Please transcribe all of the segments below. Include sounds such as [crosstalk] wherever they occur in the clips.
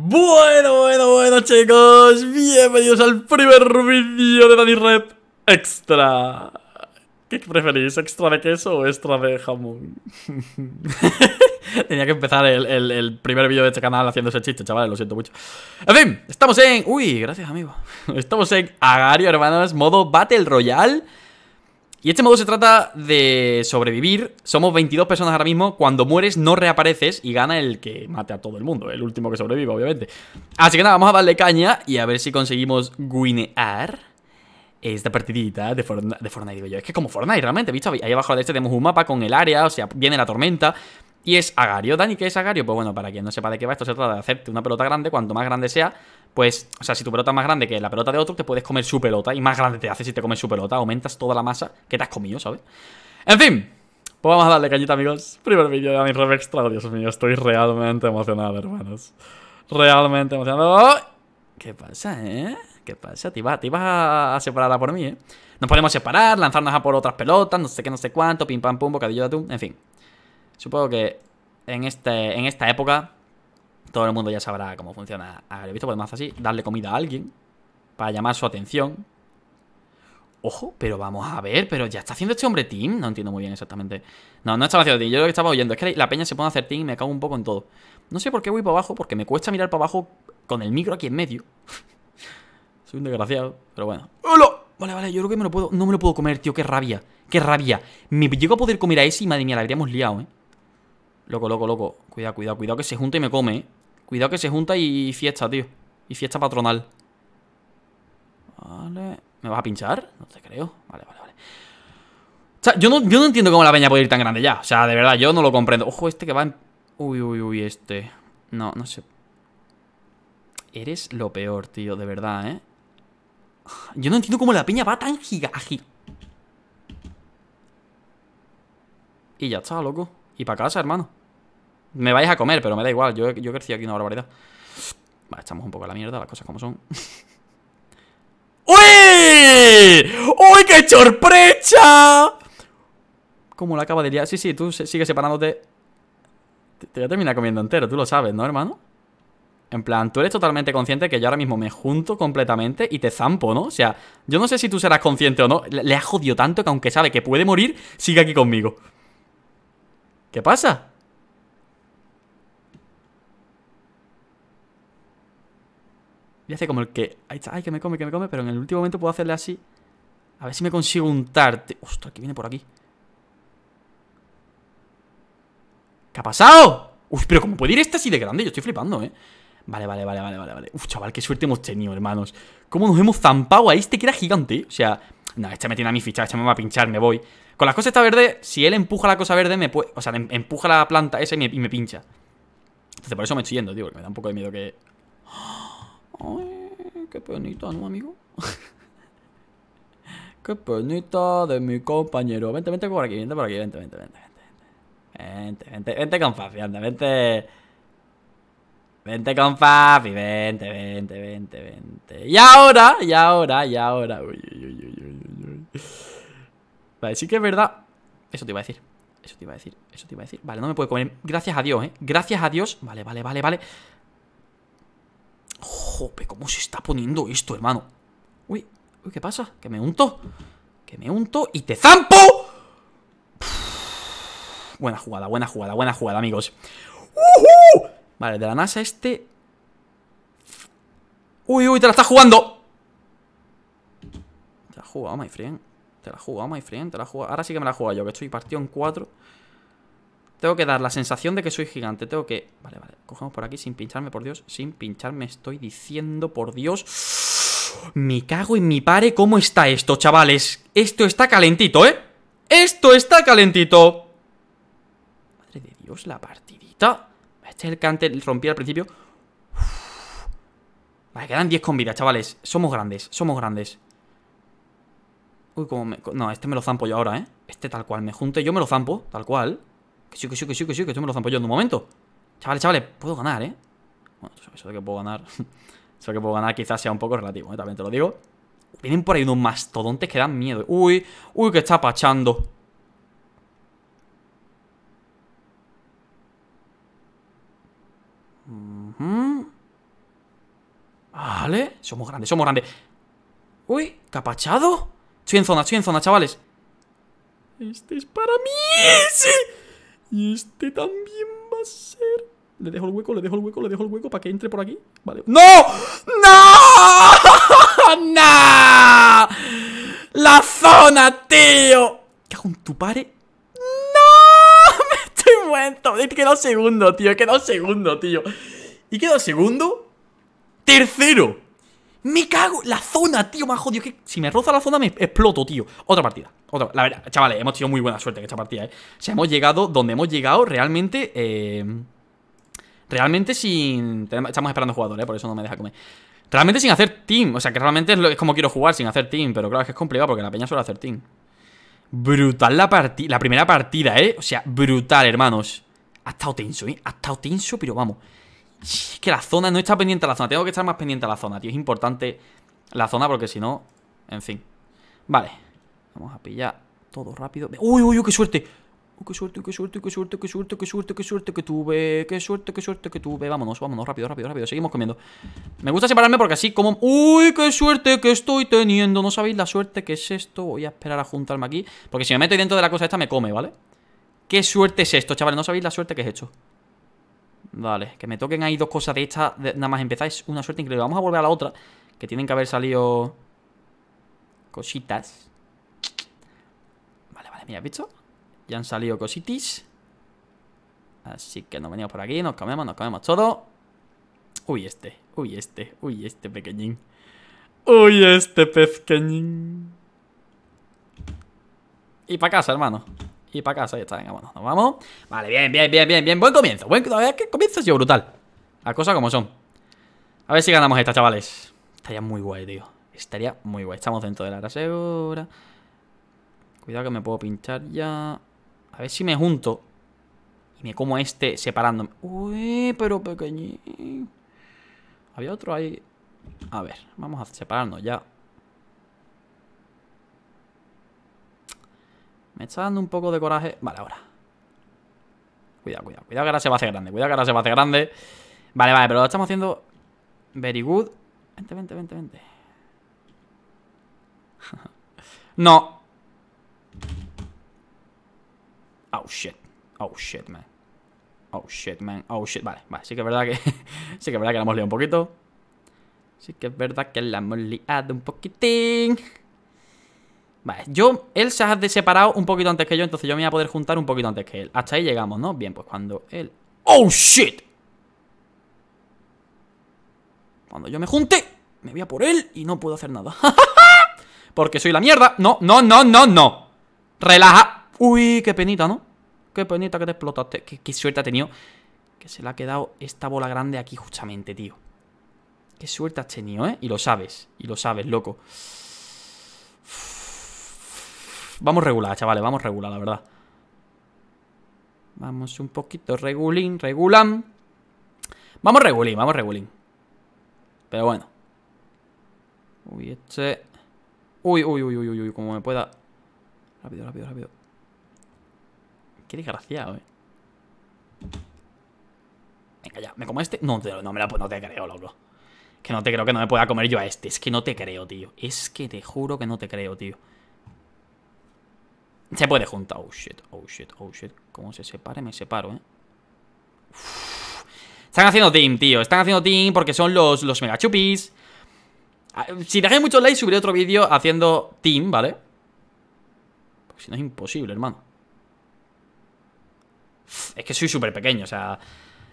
Bueno, bueno, bueno chicos, bienvenidos al primer vídeo de Dani Red Extra ¿Qué preferís? ¿Extra de queso o extra de jamón? [laughs] Tenía que empezar el, el primer vídeo de este canal haciendo ese chiste, chavales, lo siento mucho En fin, estamos en... Uy, gracias amigo [laughs] Estamos en Agario, hermanos, modo Battle Royale y este modo se trata de sobrevivir. Somos 22 personas ahora mismo. Cuando mueres no reapareces y gana el que mate a todo el mundo. El último que sobreviva, obviamente. Así que nada, vamos a darle caña y a ver si conseguimos guinear esta partidita de Fortnite, de digo yo. Es que como Fortnite, realmente, visto, ahí abajo a la derecha tenemos un mapa con el área, o sea, viene la tormenta. Y es Agario. Dani, ¿qué es Agario? Pues bueno, para quien no sepa de qué va, esto se trata de hacerte una pelota grande, cuanto más grande sea, pues, o sea, si tu pelota es más grande que la pelota de otro, te puedes comer su pelota. Y más grande te hace si te comes su pelota. Aumentas toda la masa que te has comido, ¿sabes? En fin. Pues vamos a darle cañita, amigos. Primer vídeo de Ami Dios mío, estoy realmente emocionado, hermanos. Realmente emocionado. ¿Qué pasa, eh? ¿Qué pasa? Te ibas, te a separar por mí, ¿eh? Nos podemos separar, lanzarnos a por otras pelotas, no sé qué, no sé cuánto, pim pam pum, bocadillo de tú. en fin. Supongo que en, este, en esta época todo el mundo ya sabrá cómo funciona visto podemos hacer así, darle comida a alguien para llamar su atención. Ojo, pero vamos a ver, pero ya está haciendo este hombre team. No entiendo muy bien exactamente. No, no estaba haciendo team, yo lo que estaba oyendo es que la peña se pone a hacer team y me cago un poco en todo. No sé por qué voy para abajo, porque me cuesta mirar para abajo con el micro aquí en medio. [laughs] Soy un desgraciado, pero bueno. ¡Hola! Vale, vale, yo creo que me lo puedo... No me lo puedo comer, tío, qué rabia. Qué rabia. Me llego a poder comer a ese y madre mía, la habríamos liado, ¿eh? Loco, loco, loco. Cuidado, cuidado, cuidado que se junta y me come, ¿eh? Cuidado que se junta y fiesta, tío. Y fiesta patronal. Vale. ¿Me vas a pinchar? No te creo. Vale, vale, vale. O sea, yo no, entiendo cómo la peña puede ir tan grande ya. O sea, de verdad, yo no lo comprendo. Ojo, este que va en... Uy, uy, uy, este. No, no sé. Eres lo peor, tío, de verdad, ¿eh? Yo no entiendo cómo la peña va tan gigaji. Y ya está, loco. Y para casa, hermano. Me vais a comer, pero me da igual. Yo, yo crecí aquí una barbaridad. Vale, estamos un poco a la mierda, las cosas como son. [laughs] ¡Uy! ¡Uy, qué sorpresa! Como la acaba de liar. Sí, sí, tú sigues separándote. Te, voy a terminar comiendo entero, tú lo sabes, ¿no, hermano? En plan, tú eres totalmente consciente que yo ahora mismo me junto completamente y te zampo, ¿no? O sea, yo no sé si tú serás consciente o no. Le, le ha jodido tanto que aunque sabe que puede morir, sigue aquí conmigo. ¿Qué pasa? Y hace como el que. Ay, que me come, que me come. Pero en el último momento puedo hacerle así. A ver si me consigo un tarte. Ostras, que viene por aquí. ¿Qué ha pasado? Uf, pero ¿cómo puede ir este así de grande? Yo estoy flipando, ¿eh? Vale, vale, vale, vale, vale, vale. Uf, chaval, qué suerte hemos tenido, hermanos. ¿Cómo nos hemos zampado ahí este que era gigante? O sea, no, este me tiene a mi ficha, este me va a pinchar, me voy. Con las cosas esta verde, si él empuja la cosa verde, me puede. O sea, em-, empuja la planta esa y me, pincha. Entonces, por eso me estoy yendo, tío, porque me da un poco de miedo que qué penita, ¿no, amigo? [laughs] qué penita de mi compañero. Vente, vente por aquí, vente por aquí, vente, vente, vente. Vente, vente, vente, vente con Fafi, anda, vente. Vente con Fafi, vente, vente, vente, vente. Y ahora, y ahora, y ahora. Uy, uy, uy, uy, Vale, sí que es verdad. Eso te iba a decir. Eso te iba a decir, eso te iba a decir. Vale, no me puede comer. Gracias a Dios, ¿eh? Gracias a Dios. Vale, vale, vale, vale. Jope, ¿cómo se está poniendo esto, hermano? Uy, uy, ¿qué pasa? ¿Que me unto? ¿Que me unto? ¡Y te zampo! buena jugada, buena jugada, buena jugada, amigos. Vale, de la NASA este... Uy, uy, te la está jugando. Te la ha my friend. Te la ha jugado, my friend. Te la ha Ahora sí que me la ha yo, que estoy partido en cuatro. Tengo que dar la sensación de que soy gigante. Tengo que... Vale, vale. Cogemos por aquí sin pincharme, por Dios. Sin pincharme estoy diciendo, por Dios. Me cago en mi pare. ¿Cómo está esto, chavales? Esto está calentito, ¿eh? Esto está calentito. Madre de Dios, la partidita. Este es el cante. Rompí al principio. Vale, quedan 10 con vida, chavales. Somos grandes, somos grandes. Uy, como me... No, este me lo zampo yo ahora, ¿eh? Este tal cual. Me junte, yo me lo zampo, tal cual. Que sí, que sí, que sí, que sí, que esto me lo en un momento. Chavales, chavales, puedo ganar, ¿eh? Bueno, eso de que puedo ganar. [laughs] eso de que puedo ganar quizás sea un poco relativo, ¿eh? También te lo digo. Vienen por ahí unos mastodontes que dan miedo. Uy, uy, que está pachando. Vale, somos grandes, somos grandes. Uy, capachado. Estoy en zona, estoy en zona, chavales. Este es para mí. Sí. Y este también va a ser... Le dejo el hueco, le dejo el hueco, le dejo el hueco para que entre por aquí. Vale. ¡No! ¡No! [laughs] ¡No! ¡La zona, tío! ¿Qué con tu padre ¡No! [laughs] Me estoy muerto. Quedó segundo, tío. Quedó segundo, tío. Y quedó segundo. Tercero. Me cago. La zona, tío, ha jodido. Que si me roza la zona, me exploto, tío. Otra partida. Otra, la verdad, chavales, hemos tenido muy buena suerte en esta partida, eh. O sea, hemos llegado donde hemos llegado realmente. Eh, realmente sin. Estamos esperando jugadores, eh, por eso no me deja comer. Realmente sin hacer team. O sea, que realmente es, es como quiero jugar sin hacer team. Pero claro, es que es complicado porque la peña suele hacer team. Brutal la partida. La primera partida, eh. O sea, brutal, hermanos. Ha estado tenso, eh. Ha estado tenso, pero vamos que la zona no está pendiente a la zona. Tengo que estar más pendiente a la zona, tío. Es importante la zona porque si no... En fin. Vale. Vamos a pillar todo rápido. ¡Uy, uy, uy! ¡Qué suerte! qué suerte, qué suerte, qué suerte, qué suerte, qué suerte, qué suerte que tuve, qué suerte, qué suerte que tuve. Vámonos, vámonos, rápido, rápido, rápido. Seguimos comiendo. Me gusta separarme porque así como. ¡Uy, qué suerte que estoy teniendo! No sabéis la suerte que es esto. Voy a esperar a juntarme aquí. Porque si me meto dentro de la cosa esta, me come, ¿vale? ¿Qué suerte es esto, chavales? No sabéis la suerte que es esto. Vale, que me toquen ahí dos cosas de estas Nada más empezáis una suerte increíble Vamos a volver a la otra Que tienen que haber salido Cositas Vale, vale, mira, visto? Ya han salido cositis Así que nos venimos por aquí Nos comemos, nos comemos todo Uy, este, uy, este, uy, este pequeñín Uy, este pequeñín Y para casa, hermano y para casa. Ya está, venga, bueno, nos vamos. Vale, bien, bien, bien, bien, bien. Buen comienzo. Buen comienzo. que comienzo ha sido brutal. Las cosas como son. A ver si ganamos esta, chavales. Estaría muy guay, tío. Estaría muy guay. Estamos dentro de la asegura Cuidado que me puedo pinchar ya. A ver si me junto. Y me como este separándome. Uy, pero pequeñín. Había otro ahí. A ver, vamos a separarnos ya. Me está dando un poco de coraje. Vale, ahora. Cuidado, cuidado. Cuidado que ahora se va a hacer grande. Cuidado que ahora se va a hacer grande. Vale, vale, pero lo estamos haciendo very good. Vente, vente, vente, vente. [laughs] no. Oh, shit. Oh, shit, man. Oh, shit, man. Oh, shit. Vale, vale. Sí que es verdad que... [laughs] sí que es verdad que la hemos liado un poquito. Sí que es verdad que la hemos liado un poquitín. Vale, yo, él se ha separado un poquito antes que yo, entonces yo me voy a poder juntar un poquito antes que él. Hasta ahí llegamos, ¿no? Bien, pues cuando él... ¡Oh, shit! Cuando yo me junte, me voy a por él y no puedo hacer nada. [laughs] Porque soy la mierda. No, no, no, no, no. Relaja. Uy, qué penita, ¿no? Qué penita que te explotaste. Qué, qué suerte ha tenido. Que se le ha quedado esta bola grande aquí justamente, tío. Qué suerte has tenido, ¿eh? Y lo sabes. Y lo sabes, loco. Vamos regular, chavales, vamos regular, la verdad Vamos un poquito regulín, regulan Vamos regulín, vamos regulín Pero bueno Uy, este Uy, uy, uy, uy, uy, uy, como me pueda Rápido, rápido, rápido Qué desgraciado, eh Venga ya, ¿me como este? No, no, me no te creo, loco Que no te creo que no me pueda comer yo a este Es que no te creo, tío Es que te juro que no te creo, tío se puede juntar. Oh shit, oh shit, oh shit. ¿Cómo se separe, me separo, eh. Están haciendo team, tío. Están haciendo team porque son los, los mega chupis. Ah, si dejáis muchos likes, subiré otro vídeo haciendo team, ¿vale? Porque si no es imposible, hermano. Es que soy súper pequeño, o sea,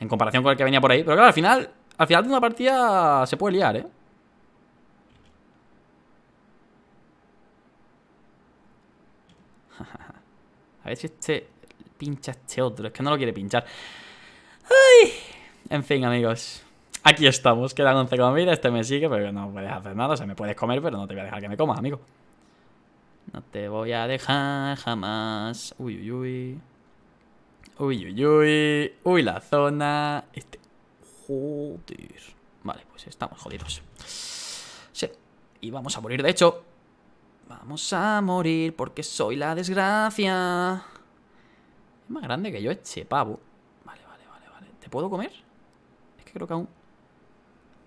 en comparación con el que venía por ahí. Pero claro, al final, al final de una partida se puede liar, ¿eh? [laughs] A ver si este pincha este otro. Es que no lo quiere pinchar. ¡Ay! En fin, amigos. Aquí estamos. Quedan 11 comidas. Este me sigue, pero no puedes hacer nada. O sea, me puedes comer, pero no te voy a dejar que me comas, amigo. No te voy a dejar jamás. Uy, uy, uy. Uy, uy, uy. Uy, la zona. Este. Joder. Vale, pues estamos jodidos. Sí. Y vamos a morir, de hecho. Vamos a morir porque soy la desgracia. Es más grande que yo este pavo. Vale, vale, vale, vale. ¿Te puedo comer? Es que creo que aún...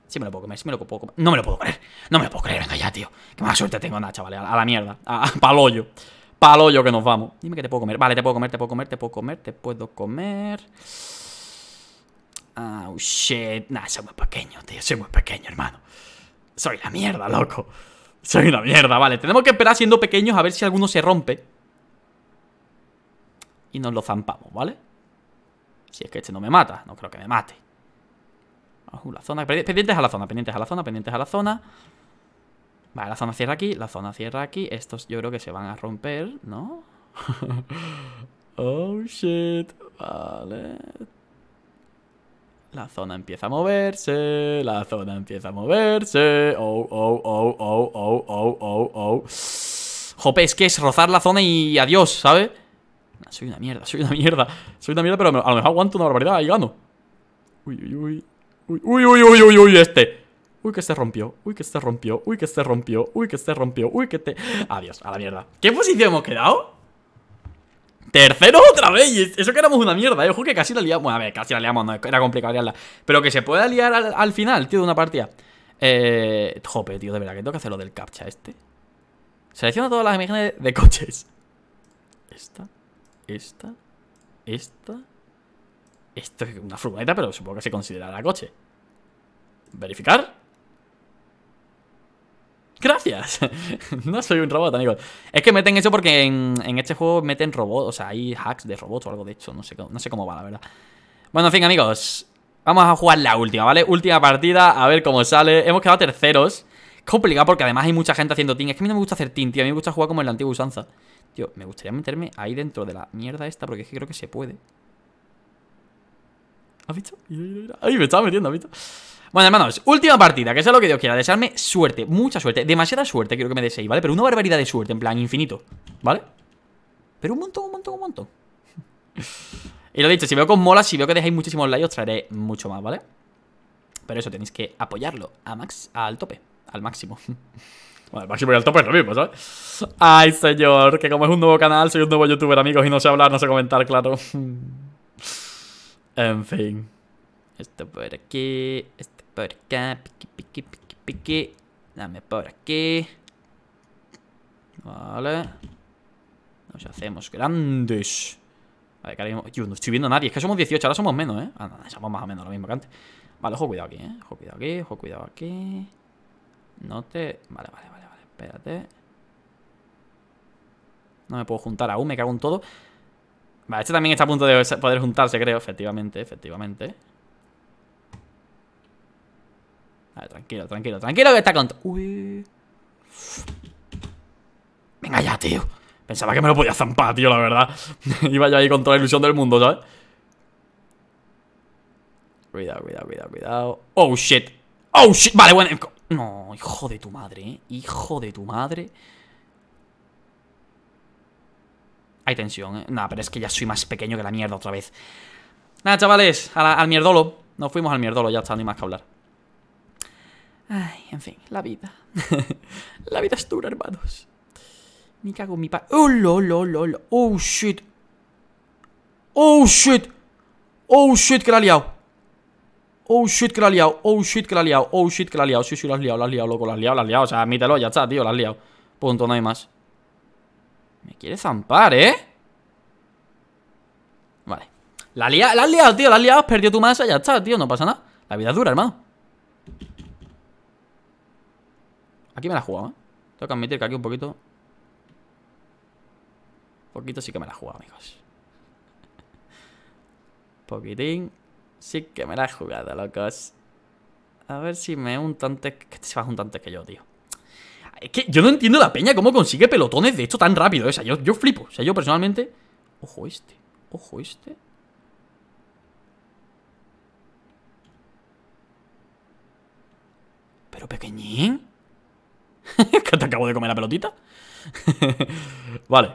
Sí me lo puedo comer, sí me lo puedo comer. No me lo puedo comer! No me lo puedo creer, venga ya, tío. Qué mala suerte tengo, nada, vale. A, la mierda. A, a, palollo. Palollo que nos vamos. Dime que te puedo comer. Vale, te puedo comer, te puedo comer, te puedo comer, te puedo comer. Ah, oh, shit. Nah, soy muy pequeño, tío. Soy muy pequeño, hermano. Soy la mierda, loco. Soy una mierda, vale. Tenemos que esperar siendo pequeños a ver si alguno se rompe. Y nos lo zampamos, ¿vale? Si es que este no me mata. No creo que me mate. la zona. Pendientes a la zona, pendientes a la zona, pendientes a la zona. Vale, la zona cierra aquí, la zona cierra aquí. Estos yo creo que se van a romper, ¿no? [laughs] oh, shit. Vale. La zona empieza a moverse, la zona empieza a moverse. Oh, oh, oh, oh, oh, oh, oh, oh. Jope, es que es rozar la zona y adiós, ¿sabes? Soy una mierda, soy una mierda. Soy una mierda, pero a lo mejor aguanto una barbaridad y gano. Uy, uy, uy. Uy, uy, uy, uy, uy, uy, este. Uy, que se rompió, uy, que se rompió, uy, que se rompió, uy, que se rompió, uy, que te... Adiós, a la mierda. ¿Qué posición hemos quedado? Tercero otra vez. Eso que éramos una mierda, yo eh, juro que casi la liamos. Bueno, a ver, casi la liamos, no, era complicado liarla. Pero que se pueda liar al, final, tío, de una partida. Eh. Jope, tío, de verdad, que tengo que hacer lo del captcha este. Selecciona todas las imágenes de coches. Esta, esta, esta. Esto es una furgoneta, pero supongo que se considerará coche. Verificar. Gracias. [laughs] no soy un robot, amigos. Es que meten eso porque en, este juego meten robots. O sea, hay hacks de robots o algo de hecho. No sé, no sé cómo va, la verdad. Bueno, en fin, amigos. Vamos a jugar la última, ¿vale? Última partida, a ver cómo sale. Hemos quedado terceros. Complicado porque además hay mucha gente haciendo team. Es que a mí no me gusta hacer team, tío. A mí me gusta jugar como en la antigua usanza. Tío, me gustaría meterme ahí dentro de la mierda esta porque es que creo que se puede. ¿Has visto? Ay, me estaba metiendo, ¿has visto? Bueno, hermanos, última partida, que sea lo que Dios quiera. Desearme suerte, mucha suerte, demasiada suerte creo que me deseéis, ¿vale? Pero una barbaridad de suerte, en plan infinito, ¿vale? Pero un montón, un montón, un montón. [laughs] y lo dicho, si veo con molas mola, si veo que dejáis muchísimos likes, os traeré mucho más, ¿vale? Pero eso, tenéis que apoyarlo a max, al tope, al máximo. [laughs] Bueno, al máximo y al tope es lo mismo, ¿sabes? Ay, señor, que como es un nuevo canal, soy un nuevo youtuber, amigos, y no sé hablar, no sé comentar, claro. [laughs] en fin. Esto por aquí, esto por acá, piqui, piqui, piqui, piqui. Dame por aquí. Vale. Nos hacemos grandes. Vale, que mismo... Yo no estoy viendo a nadie. Es que somos 18, ahora somos menos, ¿eh? Ah, no, somos más o menos lo mismo que antes. Vale, ojo cuidado aquí, ¿eh? Ojo cuidado aquí, ojo cuidado aquí. No te... Vale, vale, vale, vale. Espérate. No me puedo juntar aún, me cago en todo. Vale, este también está a punto de poder juntarse, creo. Efectivamente, efectivamente. Vale, tranquilo, tranquilo, tranquilo que está con... Uy. Venga ya, tío. Pensaba que me lo podía zampar, tío, la verdad. [laughs] Iba yo ahí con toda la ilusión del mundo, ¿sabes? Cuidado, cuidado, cuidado, cuidado. Oh, shit. Oh, shit. Vale, bueno. No, hijo de tu madre, ¿eh? Hijo de tu madre. Hay tensión, ¿eh? Nah, pero es que ya soy más pequeño que la mierda otra vez. Nada, chavales, al mierdolo. Nos fuimos al mierdolo, ya está, ni más que hablar. Ay, en fin, la vida. [laughs] la vida es dura, hermanos. Me cago en mi pa... ¡Oh, lo, lo, lo, lo! ¡Oh, shit! ¡Oh, shit! ¡Oh, shit, que la ha liado! ¡Oh, shit, que la ha liado! ¡Oh, shit, que la ha liado! ¡Oh, shit, que la ha liado! Sí, sí, la has liado, la has liado, loco, la has liado, la has liado. O sea, admítelo, ya está, tío, la has liado. Punto, no hay más. Me quiere zampar, ¿eh? Vale. La, lia, la has liado, tío, la has liado, has perdido tu masa, ya está, tío, no pasa nada. La vida es dura, hermano. Aquí me la he jugado, ¿eh? Tengo que admitir que aquí un poquito... Un poquito sí que me la he jugado, amigos. [laughs] Poquitín. Sí que me la he jugado, locos. A ver si me un antes... Que este se va a juntar antes que yo, tío. Es que yo no entiendo la peña cómo consigue pelotones de esto tan rápido. ¿eh? O sea, yo, yo flipo. O sea, yo personalmente... Ojo este. Ojo este. Pero pequeñín. [laughs] que te acabo de comer la pelotita. [laughs] vale.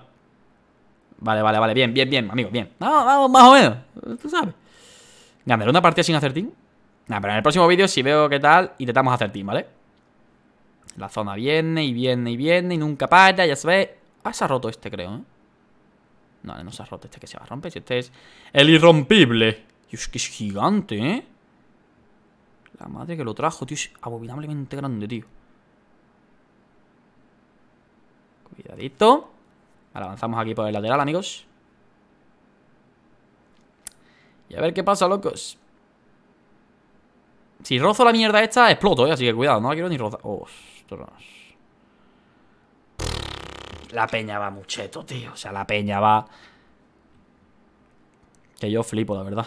Vale, vale, vale. Bien, bien, bien, amigo, bien. Vamos, vamos, más o menos. Tú sabes. Ganaré una partida sin acertín. Nada, pero en el próximo vídeo, si veo qué tal, intentamos acertín, ¿vale? La zona viene y viene y viene y nunca para, ya sabes. Ah, se ha roto este, creo, ¿eh? No, no se ha roto este que se va a romper. este es el irrompible. Dios, que es gigante, ¿eh? La madre que lo trajo, tío. Es abominablemente grande, tío. Cuidadito. Ahora avanzamos aquí por el lateral, amigos. Y a ver qué pasa, locos. Si rozo la mierda esta, exploto, ¿eh? Así que cuidado, no la quiero ni rozar. Ostras. La peña va mucheto, tío. O sea, la peña va... Que yo flipo, la verdad.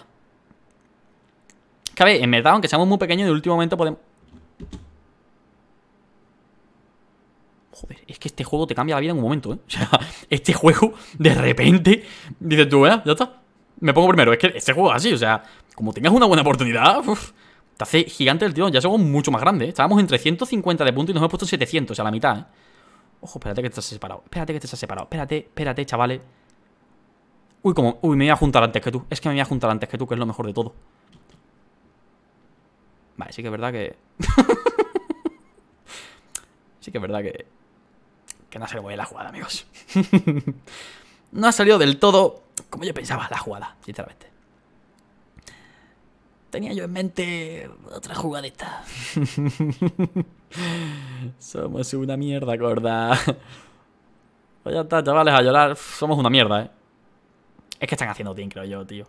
Es que a ver, en verdad, aunque seamos muy pequeños, de último momento podemos... Joder, es que este juego te cambia la vida en un momento, ¿eh? [laughs] O sea, este juego, de repente, dices tú, ¿eh? Ya está. Me pongo primero. Es que este juego es así, o sea, como tengas una buena oportunidad, te hace gigante el tío, Ya somos mucho más grande, ¿eh? Estábamos en 350 de puntos y nos hemos puesto 700, o sea, la mitad, ¿eh? Ojo, espérate que te has separado. Espérate que te has separado. Espérate, espérate, chavales. Uy, como. Uy, me voy a juntar antes que tú. Es que me voy a juntar antes que tú, que es lo mejor de todo. Vale, sí que es verdad que. [laughs] sí que es verdad que que no se salido la jugada, amigos. [laughs] no ha salido del todo como yo pensaba la jugada, sinceramente. Tenía yo en mente otra jugadita. [laughs] Somos una mierda, gorda. Pues ya está, chavales, a llorar. Somos una mierda, ¿eh? Es que están haciendo team, creo yo, tío.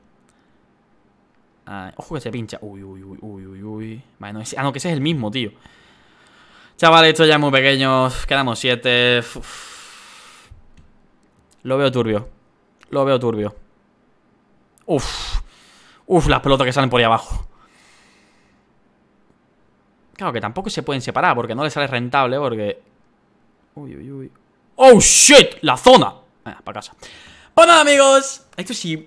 Ah, ojo que se pincha. Uy, uy, uy, uy, uy, uy. Ah, que ese es el mismo, tío. Chavales, esto ya es muy pequeño. Quedamos 7. Lo veo turbio. Lo veo turbio. Uf. Uf, las pelotas que salen por ahí abajo. Claro, que tampoco se pueden separar porque no les sale rentable porque... Uy, uy, uy. ¡Oh, shit! ¡La zona! Venga, ah, para casa. Bueno, pues amigos, esto sí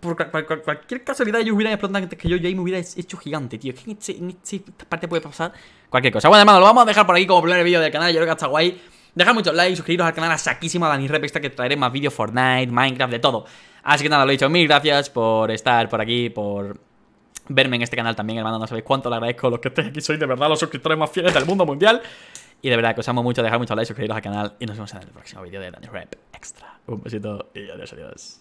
por, cualquier casualidad Yo hubiera explotado antes que yo y ahí me hubiera hecho gigante, tío. esta parte puede pasar cualquier cosa. Bueno, hermano, lo vamos a dejar por aquí como primer vídeo del canal. Yo creo que está guay. Dejad muchos likes, suscribiros al canal a saquísima Dani esta que traeré más vídeos Fortnite, Minecraft, de todo. Así que nada, lo he dicho, mil gracias por estar por aquí, por verme en este canal también, hermano. No sabéis cuánto le agradezco a los que estéis aquí. Soy de verdad los suscriptores más fieles del mundo mundial. Y de verdad que os amo mucho. Dejad muchos likes, suscribiros al canal y nos vemos en el próximo vídeo de Dani Rep Extra. Un besito y adiós, adiós.